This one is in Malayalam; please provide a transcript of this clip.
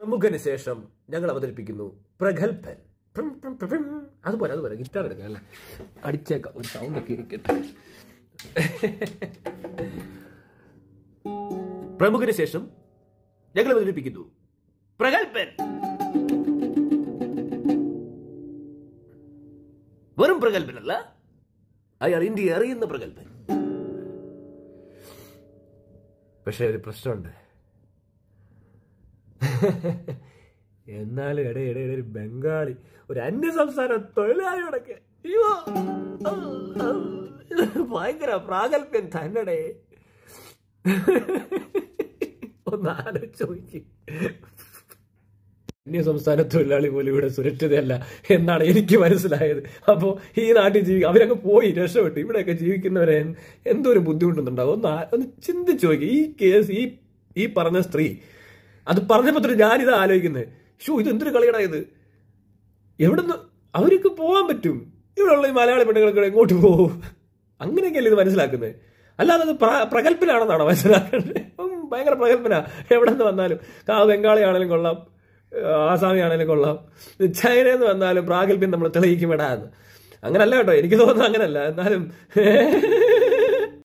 പ്രമുഖന് ശേഷം ഞങ്ങൾ അവതരിപ്പിക്കുന്നു പ്രഗത്ഭൻ അതുപോലെ അതുപോലെ ഗിറ്റാർ എടുക്കാം അല്ലേ അടിച്ചേക്കാം ഒരു സൗണ്ട് ഒക്കെ ഇരിക്കട്ടെ പ്രമുഖന് ശേഷം ഞങ്ങൾ അവതരിപ്പിക്കുന്നു പ്രഗത്ഭൻ വെറും പ്രഗത്ഭനല്ല അയാൾ ഇന്ത്യ അറിയുന്ന പ്രഗത്ഭൻ പക്ഷേ ഒരു പ്രശ്നമുണ്ട് എന്നാലും ഇട ഇട ഇട ഒരു ബംഗാളി ഒരു അന്യസംസ്ഥാന തൊഴിലാളിയോടൊക്കെ അയ്യോ ഭയങ്കര പ്രാഗൽഭ്യം തന്നെ അന്യ സംസ്ഥാന തൊഴിലാളി പോലും ഇവിടെ സുരക്ഷിതയല്ല എന്നാണ് എനിക്ക് മനസ്സിലായത് അപ്പോൾ ഈ നാട്ടിൽ ജീവി അവരൊക്കെ പോയി രക്ഷപ്പെട്ടു ഇവിടെയൊക്കെ ജീവിക്കുന്നവരെ എന്തോ ഒരു ബുദ്ധിമുട്ടുന്നുണ്ടാവും ഒന്ന് ഒന്ന് ചിന്തിച്ചു നോക്കി ഈ കേസ് ഈ ഈ പറഞ്ഞ സ്ത്രീ അത് പറഞ്ഞപ്പോൾ തൊട്ട് ഞാനിത് ആലോചിക്കുന്നത് ഷോ ഇത് എന്തൊരു കളിയടാ ഇത് നിന്ന് അവർക്ക് പോകാൻ പറ്റും ഇവിടെയുള്ള ഈ മലയാളി പെണ്ണുങ്ങൾക്ക് എങ്ങോട്ട് പോകും അങ്ങനെയൊക്കെയല്ലേ ഇത് മനസ്സിലാക്കുന്നത് അല്ലാതെ അത് പ്രഗത്ഭനാണെന്നാണോ മനസ്സിലാക്കേണ്ടത് ഭയങ്കര പ്രഗത്ഭന എവിടെ നിന്ന് വന്നാലും കാ ബംഗാളി ആണെങ്കിലും കൊള്ളാം ആസാമി ആണെങ്കിലും കൊള്ളാം ചൈനയിൽ നിന്ന് വന്നാലും പ്രാഗൽഭ്യം നമ്മൾ തെളിയിക്കും ഇടാന്ന് അങ്ങനല്ല കേട്ടോ എനിക്ക് തോന്നുന്നു അങ്ങനല്ല എന്നാലും